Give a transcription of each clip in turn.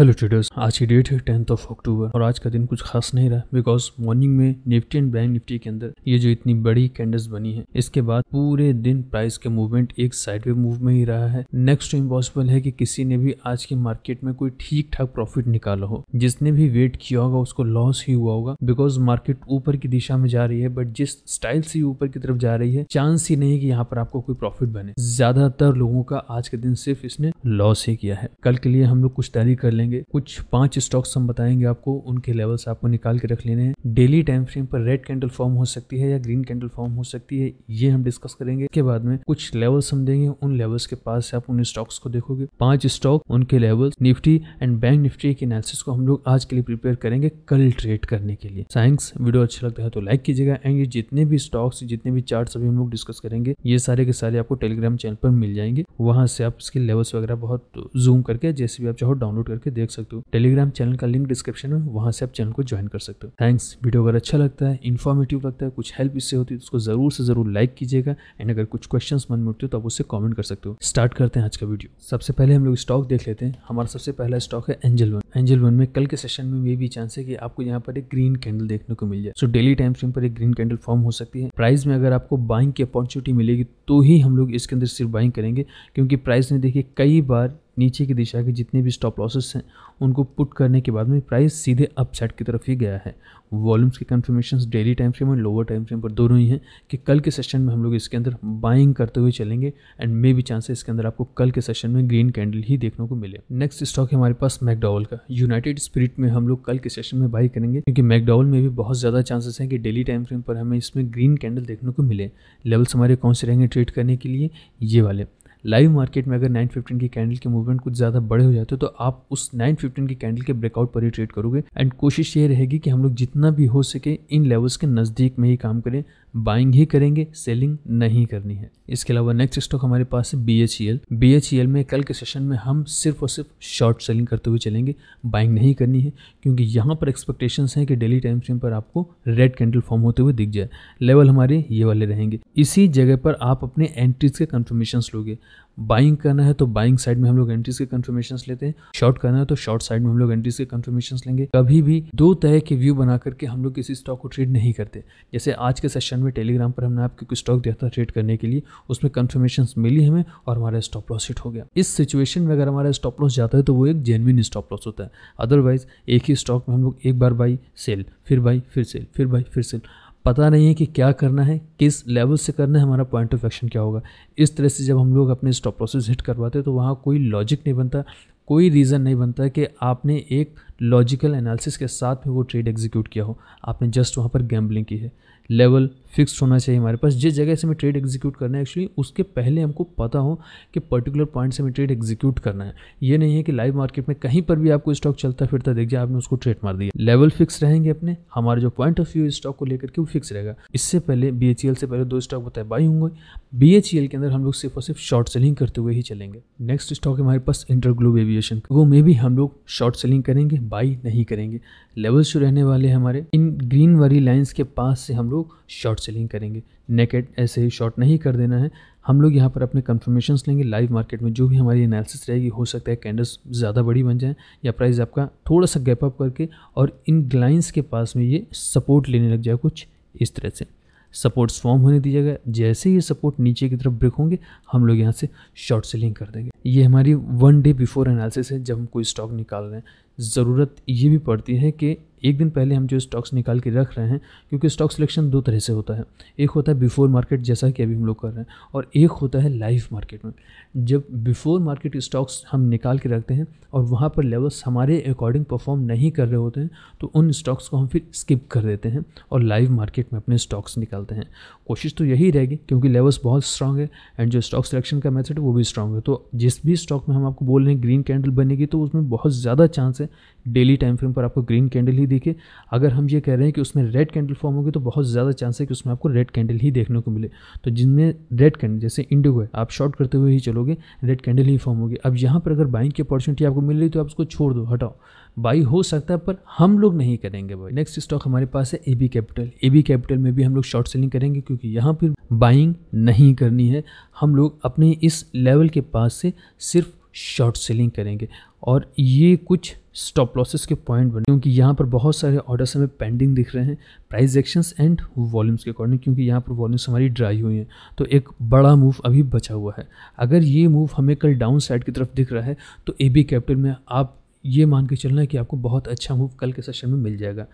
hello traders आज की date है टेंथ ऑफ अक्टूबर और आज का दिन कुछ खास नहीं रहा बिकॉज मॉर्निंग में निफ्टी एंड बैंक निफ्टी के अंदर ये जो इतनी बड़ी कैंडल्स बनी है इसके बाद पूरे दिन प्राइस के मूवमेंट एक वे मूव में ही रहा है नेक्स्ट इम्पॉसिबल है कि किसी ने भी आज के मार्केट में कोई ठीक ठाक प्रॉफिट निकाला हो जिसने भी वेट किया होगा उसको लॉस ही हुआ होगा बिकॉज मार्केट ऊपर की दिशा में जा रही है बट जिस स्टाइल से ऊपर की तरफ जा रही है चांस ही नहीं की यहाँ पर आपको कोई प्रॉफिट बने ज्यादातर लोगों का आज के दिन सिर्फ इसने लॉस ही किया है कल के लिए हम लोग कुछ तैयारी कर लेंगे जाएंगे कुछ पांच स्टॉक्स हम बताएंगे आपको उनके लेवल्स आपको निकाल के रख लेने हैं डेली टाइम फ्रेम पर रेड कैंडल फॉर्म हो सकती है या ग्रीन कैंडल फॉर्म हो सकती है ये हम डिस्कस करेंगे के बाद में कुछ लेवल्स हम देंगे उन लेवल्स के पास से आप उन स्टॉक्स को देखोगे पांच स्टॉक उनके levels Nifty and bank Nifty के एनालिसिस को हम लोग आज के लिए प्रिपेयर करेंगे कल ट्रेड करने के लिए थैंक्स वीडियो अच्छा लगता है तो लाइक कीजिएगा एंड ये जितने भी स्टॉक्स जितने भी चार्ट अभी हम लोग डिस्कस करेंगे ये सारे के सारे आपको टेलीग्राम चैनल पर मिल जाएंगे वहां से आप इसके लेवल्स वगैरह बहुत जूम करके जैसे भी आप चाहो डाउनलोड करके देख सकते हो टेलीग्राम चैनल का लिंक डिस्क्रिप्शन में वहां से आप चैनल को ज्वाइन कर सकते हो थैंक्स वीडियो अगर अच्छा लगता है इन्फॉर्मेटिव लगता है कुछ हेल्प इससे होती है तो उसको जरूर से जरूर लाइक कीजिएगा एंड अगर कुछ क्वेश्चन मन में उठते हो तो आप उससे कॉमेंट कर सकते हो स्टार्ट करते हैं आज का वीडियो सबसे पहले हम लोग स्टॉक देख लेते हैं हमारा सबसे पहला स्टॉक है एंजल वन एंजल वन में कल के सेशन में ये भी चांस है कि आपको यहाँ पर एक ग्रीन कैंडल देखने को मिल जाए सो डेली टाइम फ्रेम पर एक ग्रीन कैंडल फॉर्म हो सकती है प्राइस में अगर आपको बाइंग की अपॉर्चुनिटी मिलेगी तो ही हम लोग इसके अंदर सिर्फ बाइंग करेंगे क्योंकि प्राइस ने देखिए कई बार नीचे की दिशा के जितने भी स्टॉप लॉसेस हैं उनको पुट करने के बाद में प्राइस सीधे अपसाइड की तरफ ही गया है वॉल्यूम्स के कन्फर्मेशन डेली टाइम फ्रेम और लोअर टाइम फ्रेम पर दोनों ही हैं कि कल के सेशन में हम लोग इसके अंदर बाइंग करते हुए चलेंगे एंड मे भी चांसेस इसके अंदर आपको कल के सेशन में ग्रीन कैंडल ही देखने को मिले नेक्स्ट स्टॉक है हमारे पास मैकडावल का यूनाइटेड स्पिरिट में हम लोग कल के सेशन में बाई करेंगे क्योंकि मैकडावल में भी बहुत ज़्यादा चांसेस हैं कि डेली टाइम फ्रेम पर हमें इसमें ग्रीन कैंडल देखने को मिले लेवल्स हमारे कौन से रहेंगे ट्रेड करने के लिए ये वाले लाइव मार्केट में अगर 915 की कैंडल के मूवमेंट कुछ ज़्यादा बड़े हो जाते हैं तो आप उस 915 की कैंडल के ब्रेकआउट पर ही ट्रेड करोगे एंड कोशिश ये रहेगी कि हम लोग जितना भी हो सके इन लेवल्स के नज़दीक में ही काम करें बाइंग ही करेंगे सेलिंग नहीं करनी है इसके अलावा नेक्स्ट स्टॉक हमारे पास है B H E L B H E L में कल के सेशन में हम सिर्फ और सिर्फ शॉर्ट सेलिंग करते हुए चलेंगे बाइंग नहीं करनी है क्योंकि यहाँ पर एक्सपेक्टेशंस हैं कि डेली टाइम फ्रेम पर आपको रेड कैंडल फॉर्म होते हुए दिख जाए लेवल हमारे ये वाले रहेंगे इसी जगह पर आप अपने एंट्रीज के कन्फर्मेशन लोगे बाइंग करना है तो बाइंग साइड में हम लोग एंट्रीज के कंफर्मेशन लेते हैं शॉर्ट करना है तो शॉर्ट साइड में हम लोग एंट्रीज के कन्फर्मेशन लेंगे कभी भी दो तरह के व्यू बना करके हम लोग किसी स्टॉक को ट्रेड नहीं करते जैसे आज के सेशन में टेलीग्राम पर हमने आपको स्टॉक दिया था ट्रेड करने के लिए उसमें कन्फर्मेशन मिली हमें और हमारा स्टॉप लॉस हिट हो गया इस सिचुएशन में अगर हमारा स्टॉप लॉस जाता है तो वो एक जेनविन स्टॉप लॉस होता है अदरवाइज एक ही स्टॉक में हम लोग एक बार बाई सेल फिर बाई फिर सेल फिर बाई फिर सेल पता नहीं है कि क्या करना है किस लेवल से करना है हमारा पॉइंट ऑफ एक्शन क्या होगा इस तरह से जब हम लोग अपने स्टॉप प्रोसेस हिट करवाते हैं तो वहाँ कोई लॉजिक नहीं बनता कोई रीज़न नहीं बनता कि आपने एक लॉजिकल एनालिसिस के साथ में वो ट्रेड एग्जीक्यूट किया हो आपने जस्ट वहाँ पर गैम्बलिंग की है लेवल फिक्स होना चाहिए हमारे पास जिस जगह से हमें ट्रेड एग्जीक्यूट करना है एक्चुअली उसके पहले हमको पता हो कि पर्टिकुलर पॉइंट से हमें ट्रेड एग्जीक्यूट करना है ये नहीं है कि लाइव मार्केट में कहीं पर भी आपको स्टॉक चलता फिरता देख जाए आपने उसको ट्रेड मार दिया लेवल फिक्स रहेंगे अपने हमारे जो पॉइंट ऑफ व्यू स्टॉक को लेकर के वो फिक्स रहेगा इससे पहले बी e से पहले दो स्टॉक बताए बाई होंगे बी e के अंदर हम लोग सिर्फ और सिर्फ शॉर्ट सेलिंग करते हुए ही चलेंगे नेक्स्ट स्टॉक हमारे पास इंटरग्लोब एविएशन वो में भी हम लोग शॉर्ट सेलिंग करेंगे बाई नहीं करेंगे लेवल्स जो रहने वाले हैं हमारे इन ग्रीन वाली लाइंस के पास से हम लोग शॉर्ट सेलिंग करेंगे नेकेट ऐसे ही शॉर्ट नहीं कर देना है हम लोग यहाँ पर अपने कन्फर्मेशन लेंगे लाइव मार्केट में जो भी हमारी एनालिसिस रहेगी हो सकता है कैंडल्स ज़्यादा बड़ी बन जाए या प्राइस आपका थोड़ा सा गैप अप करके और इन लाइन्स के पास में ये सपोर्ट लेने लग जाए कुछ इस तरह से सपोर्ट्स फॉर्म होने दीजिएगा जैसे ये सपोर्ट नीचे की तरफ ब्रेक होंगे हम लोग यहाँ से शॉर्ट सेलिंग कर देंगे ये हमारी वन डे बिफोर एनालिसिस है जब हम कोई स्टॉक निकाल रहे हैं ज़रूरत ये भी पड़ती है कि एक दिन पहले हम जो स्टॉक्स निकाल के रख रहे हैं क्योंकि स्टॉक सिलेक्शन दो तरह से होता है एक होता है बिफोर मार्केट जैसा कि अभी हम लोग कर रहे हैं और एक होता है लाइव मार्केट में जब बिफोर मार्केट स्टॉक्स हम निकाल के रखते हैं और वहाँ पर लेवल्स हमारे अकॉर्डिंग परफॉर्म नहीं कर रहे होते हैं तो उन स्टॉक्स को हम फिर स्किप कर देते हैं और लाइव मार्केट में अपने स्टॉक्स निकालते हैं कोशिश तो यही रहेगी क्योंकि लेवल्स बहुत स्ट्रॉग है एंड जो स्टॉक सिलेक्शन का मैथड वो भी स्ट्रॉग है तो जिस भी स्टॉक में हम आपको बोल रहे हैं ग्रीन कैंडल बनेगी तो उसमें बहुत ज़्यादा चांस है डेली टाइम फ्रेम पर आपको ग्रीन कैंडल ही दिखे अगर हम ये कह रहे हैं कि उसमें रेड कैंडल फॉर्म होगी तो बहुत ज़्यादा चांस है कि उसमें आपको रेड कैंडल ही देखने को मिले तो जिनमें रेड कैंडल जैसे इंडिगो है आप शॉर्ट करते हुए ही चलोगे रेड कैंडल ही फॉर्म होगी अब यहाँ पर अगर बाइंग की अपॉर्चुनिटी आपको मिल रही तो आप उसको छोड़ दो हटाओ बाई हो सकता है पर हम लोग नहीं करेंगे भाई नेक्स्ट स्टॉक हमारे पास है A B capital A B capital में भी हम लोग शॉर्ट सेलिंग करेंगे क्योंकि यहाँ पर बाइंग नहीं करनी है हम लोग अपने इस लेवल के पास से सिर्फ शॉर्ट सेलिंग करेंगे और ये कुछ स्टॉप लॉसेस के पॉइंट बने क्योंकि यहाँ पर बहुत सारे ऑर्डर्स हमें पेंडिंग दिख रहे हैं प्राइस एक्शंस एंड वॉल्यूम्स के अकॉर्डिंग क्योंकि यहाँ पर वॉल्यूम्स हमारी ड्राई हुई हैं तो एक बड़ा मूव अभी बचा हुआ है अगर ये मूव हमें कल डाउन साइड की तरफ दिख रहा है तो ए बी कैपिटल में आप ये मान के चलना है कि आपको बहुत अच्छा मूव कल के सेशन में मिल जाएगा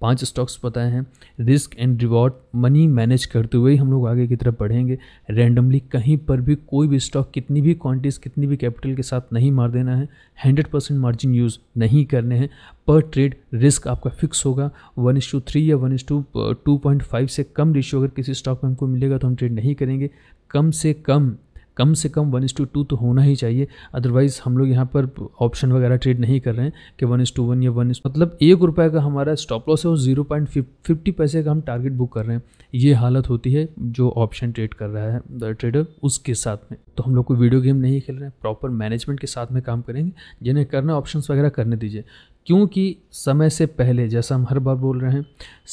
पांच स्टॉक्स बताए हैं risk and reward money manage करते हुए हम लोग आगे की तरफ बढ़ेंगे रैंडमली कहीं पर भी कोई भी स्टॉक कितनी भी क्वांटिटीज़ कितनी भी कैपिटल के साथ नहीं मार देना है हंड्रेड परसेंट मार्जिन यूज़ नहीं करने हैं पर ट्रेड रिस्क आपका फिक्स होगा वन इस टू थ्री या one is to two point five से कम रिश्यू अगर किसी स्टॉक में हमको मिलेगा तो हम ट्रेड नहीं करेंगे कम से कम कम से कम वन इस टू टू तो होना ही चाहिए अदरवाइज़ हम लोग यहाँ पर ऑप्शन वगैरह ट्रेड नहीं कर रहे हैं कि वन इस टू वन या वन इस मतलब एक रुपये का हमारा स्टॉप लॉस है और ज़ीरो पॉइंट फिफ्टी पैसे का हम टारगेट बुक कर रहे हैं ये हालत होती है जो ऑप्शन ट्रेड कर रहा है ट्रेडर उसके साथ में तो हम लोग को वीडियो गेम नहीं खेल रहे हैं प्रॉपर मैनेजमेंट के साथ में काम करेंगे जिन्हें करना ऑप्शन वगैरह करने दीजिए क्योंकि समय से पहले जैसा हम हर बार बोल रहे हैं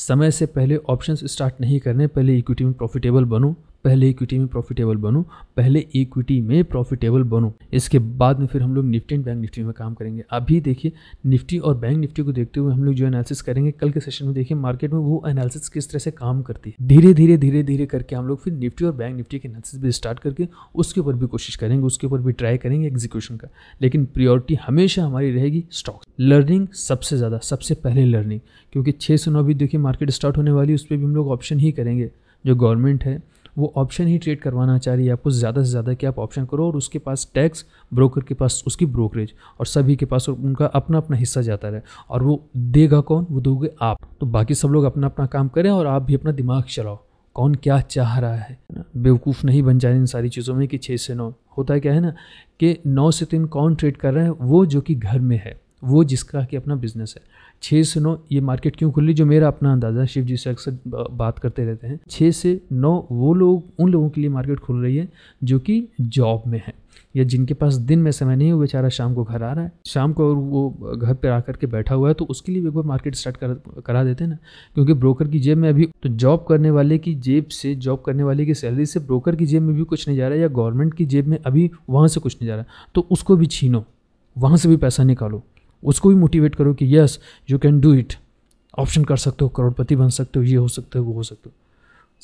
समय से पहले ऑप्शंस स्टार्ट नहीं करने पहले इक्विटी में प्रॉफिटेबल बनूँ पहले इक्विटी में प्रॉफिटेबल बनो पहले इक्विटी में प्रॉफिटेबल बनो इसके बाद में फिर हम लोग निफ्टी एंड बैंक निफ्टी में काम करेंगे अभी देखिए निफ्टी और बैंक निफ्टी को देखते हुए हम लोग जो एनालिसिस करेंगे कल के सेशन में देखिए मार्केट में वो एनालिसिस किस तरह से काम करती है धीरे धीरे धीरे धीरे करके हम लोग फिर निफ्टी और बैंक निफ्टी के एनालिसिस भी स्टार्ट करके उसके ऊपर भी कोशिश करेंगे उसके ऊपर भी ट्राई करेंगे एग्जीक्यूशन का लेकिन प्रियोरिटी हमेशा हमारी रहेगी स्टॉक्स लर्निंग सबसे ज़्यादा सबसे पहले लर्निंग क्योंकि छः सौ नौ भी देखिए मार्केट स्टार्ट होने वाली उस पर भी हम लोग ऑप्शन ही करेंगे जो गवर्नमेंट है वो ऑप्शन ही ट्रेड करवाना चाह रही है आपको ज़्यादा से ज़्यादा कि आप ऑप्शन करो और उसके पास टैक्स ब्रोकर के पास उसकी ब्रोकरेज और सभी के पास उनका अपना अपना हिस्सा जाता रहे और वो देगा कौन वो दोगे आप तो बाकी सब लोग अपना अपना काम करें और आप भी अपना दिमाग चलाओ कौन क्या चाह रहा है ना बेवकूफ़ नहीं बन जाए इन सारी चीज़ों में कि छः से नौ होता है क्या है ना कि नौ से तीन कौन ट्रेड कर रहे हैं वो जो कि घर में है वो जिसका कि अपना बिजनेस है छः से नौ ये मार्केट क्यों खुली जो मेरा अपना अंदाज़ा शिव जी से अक्सर बात करते रहते हैं छः से नौ वो लोग उन लोगों के लिए मार्केट खुल रही है जो कि जॉब में है या जिनके पास दिन में समय नहीं हुआ बेचारा शाम को घर आ रहा है शाम को अगर वो घर पर आकर के बैठा हुआ है तो उसके लिए भी एक बार मार्केट स्टार्ट कर करा देते हैं ना क्योंकि ब्रोकर की जेब में अभी तो जॉब करने वाले की जेब से जॉब करने वाले की सैलरी से ब्रोकर की जेब में भी कुछ नहीं जा रहा है या गवर्नमेंट की जेब में अभी वहाँ से कुछ नहीं जा रहा तो उसको भी छीनो वहाँ से भी पैसा निकालो उसको भी मोटिवेट करो कि yes you can do it option कर सकते हो करोड़पति बन सकते हो ये हो सकते हो वो हो सकते हो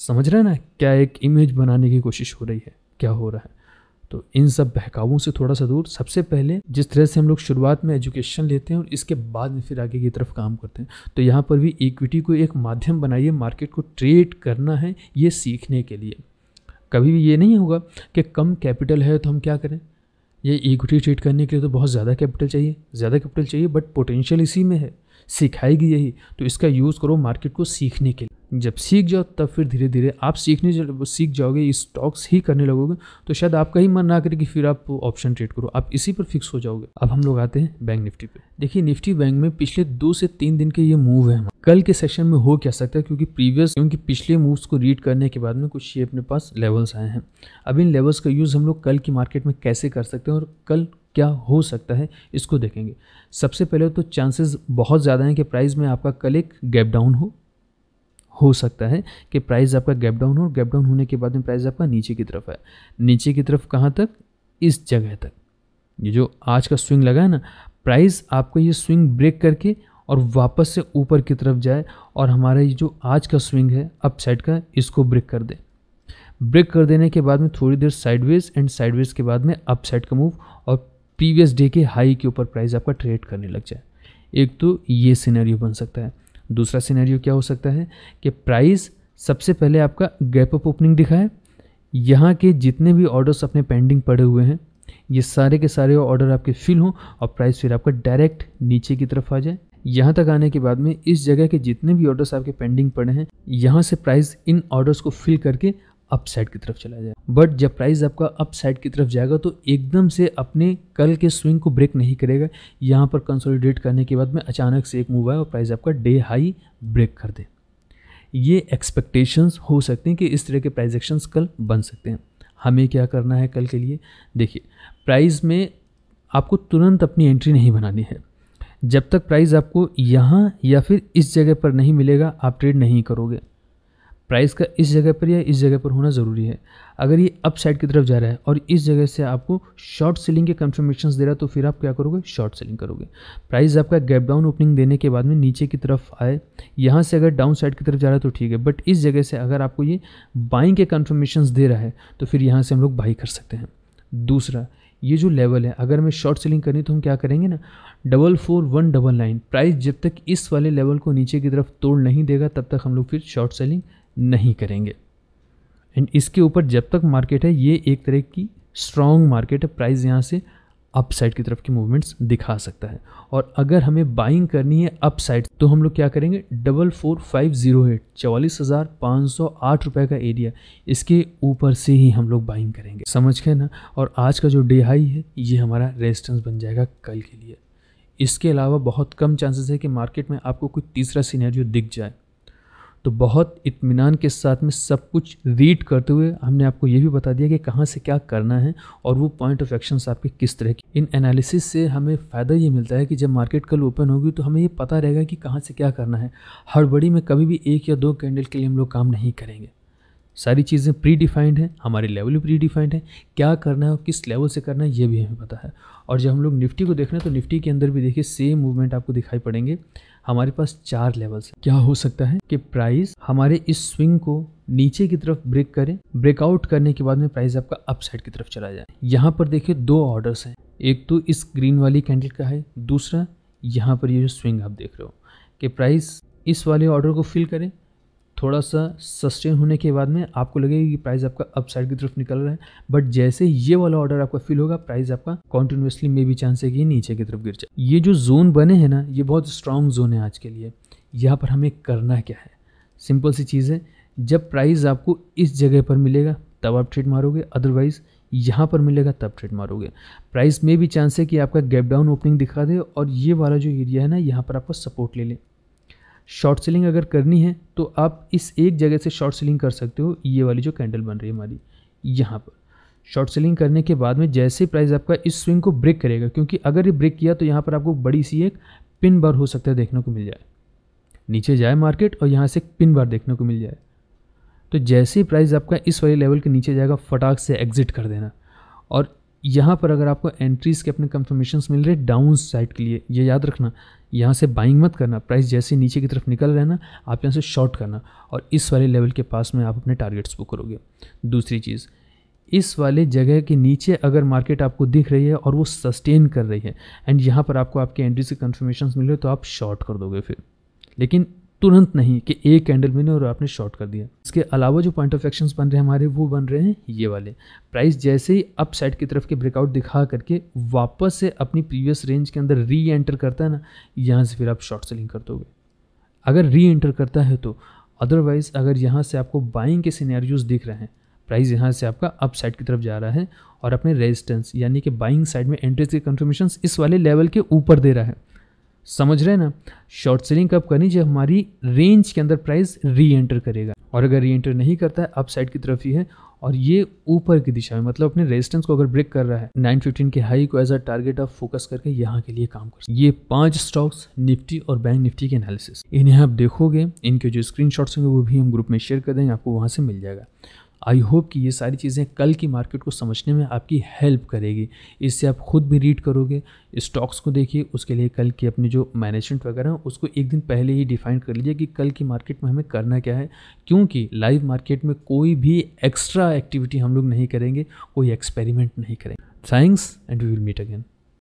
समझ रहे हैं ना क्या एक इमेज बनाने की कोशिश हो रही है क्या हो रहा है तो इन सब बहकावों से थोड़ा सा दूर सबसे पहले जिस तरह से हम लोग शुरुआत में एजुकेशन लेते हैं और इसके बाद में फिर आगे की तरफ काम करते हैं तो यहाँ पर भी इक्विटी को एक माध्यम बनाइए मार्केट को ट्रेड करना है ये सीखने के लिए कभी भी ये नहीं होगा कि कम कैपिटल है तो हम क्या करें ये इक्विटी ट्रेड करने के लिए तो बहुत ज़्यादा कैपिटल चाहिए ज़्यादा कैपिटल चाहिए बट पोटेंशियल इसी में है सिखाएगी यही तो इसका यूज़ करो मार्केट को सीखने के लिए जब सीख जाओ तब फिर धीरे धीरे आप सीखने सीख जाओगे स्टॉक्स ही करने लगोगे तो शायद आपका ही मन ना करे कि फिर आप ऑप्शन ट्रेड करो आप इसी पर फिक्स हो जाओगे अब हम लोग आते हैं बैंक निफ्टी पे देखिए निफ्टी बैंक में पिछले दो से तीन दिन के ये मूव है कल के सेशन में हो क्या सकता है क्योंकि प्रीवियस क्योंकि पिछले मूव्स को रीड करने के बाद में कुछ ये अपने पास लेवल्स आए हैं अब इन लेवल्स का यूज़ हम लोग कल की मार्केट में कैसे कर सकते हैं और कल क्या हो सकता है इसको देखेंगे सबसे पहले तो चांसेस बहुत ज़्यादा हैं कि प्राइस में आपका कल एक गैप डाउन हो हो सकता है कि प्राइस आपका गैप डाउन हो और गैप डाउन होने के बाद में प्राइस आपका नीचे की तरफ है नीचे की तरफ कहाँ तक इस जगह तक ये जो आज का स्विंग लगा है ना प्राइस आपको ये स्विंग ब्रेक करके और वापस से ऊपर की तरफ जाए और हमारा ये जो आज का स्विंग है अपसाइड का इसको ब्रेक कर दे ब्रेक कर देने के बाद में थोड़ी देर साइडवेज एंड साइडवेज के बाद में अपसाइड का मूव और प्रीवियस डे के हाई के ऊपर प्राइस आपका ट्रेड करने लग जाए एक तो ये सीनरियो बन सकता है दूसरा सिनेरियो क्या हो सकता है कि प्राइस सबसे पहले आपका गैप अप ओपनिंग दिखाए यहाँ के जितने भी ऑर्डर्स अपने पेंडिंग पड़े हुए हैं ये सारे के सारे ऑर्डर आपके फिल हों और प्राइस फिर आपका डायरेक्ट नीचे की तरफ आ जाए यहाँ तक आने के बाद में इस जगह के जितने भी ऑर्डर्स आपके पेंडिंग पड़े हैं यहाँ से प्राइस इन ऑर्डर्स को फिल करके अप साइड की तरफ चला जाए बट जब प्राइस आपका अप साइड की तरफ जाएगा तो एकदम से अपने कल के स्विंग को ब्रेक नहीं करेगा यहाँ पर कंसोलिडेट करने के बाद में अचानक से एक मूव आए और प्राइस आपका डे हाई ब्रेक कर दे ये एक्सपेक्टेशंस हो सकते हैं कि इस तरह के प्राइज एक्शंस कल बन सकते हैं हमें क्या करना है कल के लिए देखिए प्राइस में आपको तुरंत अपनी एंट्री नहीं बनानी है जब तक प्राइस आपको यहाँ या फिर इस जगह पर नहीं मिलेगा आप ट्रेड नहीं करोगे प्राइस का इस जगह पर या इस जगह पर होना ज़रूरी है अगर ये अप साइड की तरफ जा रहा है और इस जगह से आपको शॉर्ट सेलिंग के कंफर्मेशन दे रहा है तो फिर आप क्या करोगे शॉर्ट सेलिंग करोगे प्राइस आपका गैप डाउन ओपनिंग देने के बाद में नीचे की तरफ आए यहाँ से अगर डाउन साइड की तरफ जा रहा है तो ठीक है बट इस जगह से अगर आपको ये बाइंग के कन्फर्मेशन दे रहा है तो फिर यहाँ से हम लोग बाई कर सकते हैं दूसरा ये जो लेवल है अगर हमें शॉर्ट सेलिंग करनी तो हम क्या करेंगे ना double four one double nine price जब तक इस वाले लेवल को नीचे की तरफ तोड़ नहीं देगा तब तक हम लोग फिर शॉर्ट सेलिंग नहीं करेंगे एंड इसके ऊपर जब तक मार्केट है ये एक तरह की स्ट्रॉन्ग मार्केट है प्राइस यहाँ से अपसाइड की तरफ की मूवमेंट्स दिखा सकता है और अगर हमें बाइंग करनी है अपसाइड तो हम लोग क्या करेंगे double four five zero eight चवालीस हज़ार पाँच सौ आठ रुपये का एरिया इसके ऊपर से ही हम लोग बाइंग करेंगे समझ गए ना और आज का जो डे हाई है ये हमारा रेजिस्टेंस बन जाएगा कल के लिए इसके अलावा बहुत कम चांसेस है कि मार्केट में आपको कोई तीसरा सीनैरियो दिख जाए तो बहुत इत्मीनान के साथ में सब कुछ रीड करते हुए हमने आपको ये भी बता दिया कि कहाँ से क्या करना है और वो पॉइंट ऑफ एक्शन आपके किस तरह की इन एनालिसिस से हमें फ़ायदा ये मिलता है कि जब मार्केट कल ओपन होगी तो हमें ये पता रहेगा कि कहाँ से क्या करना है हड़बड़ी में कभी भी एक या दो कैंडल के लिए हम लोग काम नहीं करेंगे सारी चीज़ें प्री डिफाइंड हैं हमारे लेवल भी प्री डिफाइंड है क्या करना है और किस लेवल से करना है ये भी हमें पता है और जब हम लोग निफ्टी को देख रहे हैं तो निफ्टी के अंदर भी देखिए सेम मूवमेंट आपको दिखाई पड़ेंगे हमारे पास चार लेवल्स क्या हो सकता है कि प्राइस हमारे इस स्विंग को नीचे की तरफ ब्रेक करें ब्रेकआउट करने के बाद में प्राइस आपका अपसाइड की तरफ चला जाए यहाँ पर देखिए दो ऑर्डर्स हैं एक तो इस ग्रीन वाली कैंडल का है दूसरा यहाँ पर ये जो स्विंग आप देख रहे हो कि प्राइस इस वाले ऑर्डर को फिल करें थोड़ा सा सस्टेन होने के बाद में आपको लगेगा कि प्राइस आपका अपसाइड की तरफ निकल रहा है बट जैसे ये वाला ऑर्डर आपका फिल होगा प्राइस आपका कॉन्टिन्यूसली मे भी चांस है कि नीचे की तरफ गिर जाए ये जो जोन बने हैं ना ये बहुत स्ट्रांग जोन है आज के लिए यहाँ पर हमें करना क्या है सिंपल सी चीज़ है जब प्राइस आपको इस जगह पर मिलेगा तब आप ट्रेड मारोगे अदरवाइज़ यहाँ पर मिलेगा तब ट्रेड मारोगे प्राइस में भी चांस है कि आपका गैप डाउन ओपनिंग दिखा दे और ये वाला जो एरिया है ना यहाँ पर आपको सपोर्ट ले लें शॉर्ट सेलिंग अगर करनी है तो आप इस एक जगह से शॉर्ट सेलिंग कर सकते हो ये वाली जो कैंडल बन रही है हमारी यहाँ पर शॉर्ट सेलिंग करने के बाद में जैसे प्राइस आपका इस स्विंग को ब्रेक करेगा क्योंकि अगर ये ब्रेक किया तो यहाँ पर आपको बड़ी सी एक पिन बार हो सकता है देखने को मिल जाए नीचे जाए मार्केट और यहाँ से पिन बार देखने को मिल जाए तो जैसे प्राइस आपका इस वाले लेवल के नीचे जाएगा फटाक से एग्जिट कर देना और यहाँ पर अगर आपको एंट्रीज़ के अपने कंफर्मेशन मिल रहे डाउन साइड के लिए ये याद रखना यहाँ से बाइंग मत करना प्राइस जैसे नीचे की तरफ निकल रहे ना आप यहाँ से शॉर्ट करना और इस वाले लेवल के पास में आप अपने टारगेट्स बुक करोगे दूसरी चीज़ इस वाले जगह के नीचे अगर मार्केट आपको दिख रही है और वो सस्टेन कर रही है एंड यहाँ पर आपको आपके एंट्री से कन्फर्मेशन मिल रहे तो आप शॉर्ट कर दोगे फिर लेकिन तुरंत नहीं कि एक कैंडल में और आपने शॉर्ट कर दिया इसके अलावा जो पॉइंट ऑफ एक्शंस बन रहे हैं हमारे वो बन रहे हैं ये वाले प्राइस जैसे ही अप साइड की तरफ के ब्रेकआउट दिखा करके वापस से अपनी प्रीवियस रेंज के अंदर री एंटर करता है ना यहाँ से फिर आप शॉर्ट सेलिंग कर दोगे अगर री एंटर करता है तो अदरवाइज़ अगर यहाँ से आपको बाइंग के सीनैरियोज दिख रहे हैं प्राइस यहाँ से आपका अप साइड की तरफ जा रहा है और अपने रेजिस्टेंस यानी कि बाइंग साइड में एंट्री के कन्फर्मेशन इस वाले लेवल के ऊपर दे रहा है समझ रहे हैं ना शॉर्ट सेलिंग कब करनी जब हमारी रेंज के अंदर प्राइस री एंटर करेगा और अगर री एंटर नहीं करता है अप साइड की तरफ ही है और ये ऊपर की दिशा में मतलब अपने रेजिस्टेंस को अगर ब्रेक कर रहा है 915 के हाई को as a target of focus करके यहाँ के लिए काम कर ये पांच स्टॉक्स निफ्टी और बैंक निफ्टी के एनालिसिस इन्हें आप देखोगे इनके जो स्क्रीन होंगे वो भी हम ग्रुप में शेयर कर देंगे आपको वहाँ से मिल जाएगा आई होप कि ये सारी चीज़ें कल की मार्केट को समझने में आपकी हेल्प करेगी इससे आप खुद भी रीड करोगे स्टॉक्स को देखिए उसके लिए कल की अपनी जो मैनेजमेंट वगैरह है उसको एक दिन पहले ही डिफाइन कर लीजिए कि कल की मार्केट में हमें करना क्या है क्योंकि लाइव मार्केट में कोई भी एक्स्ट्रा एक्टिविटी हम लोग नहीं करेंगे कोई एक्सपेरिमेंट नहीं करेंगे thanks and we will meet again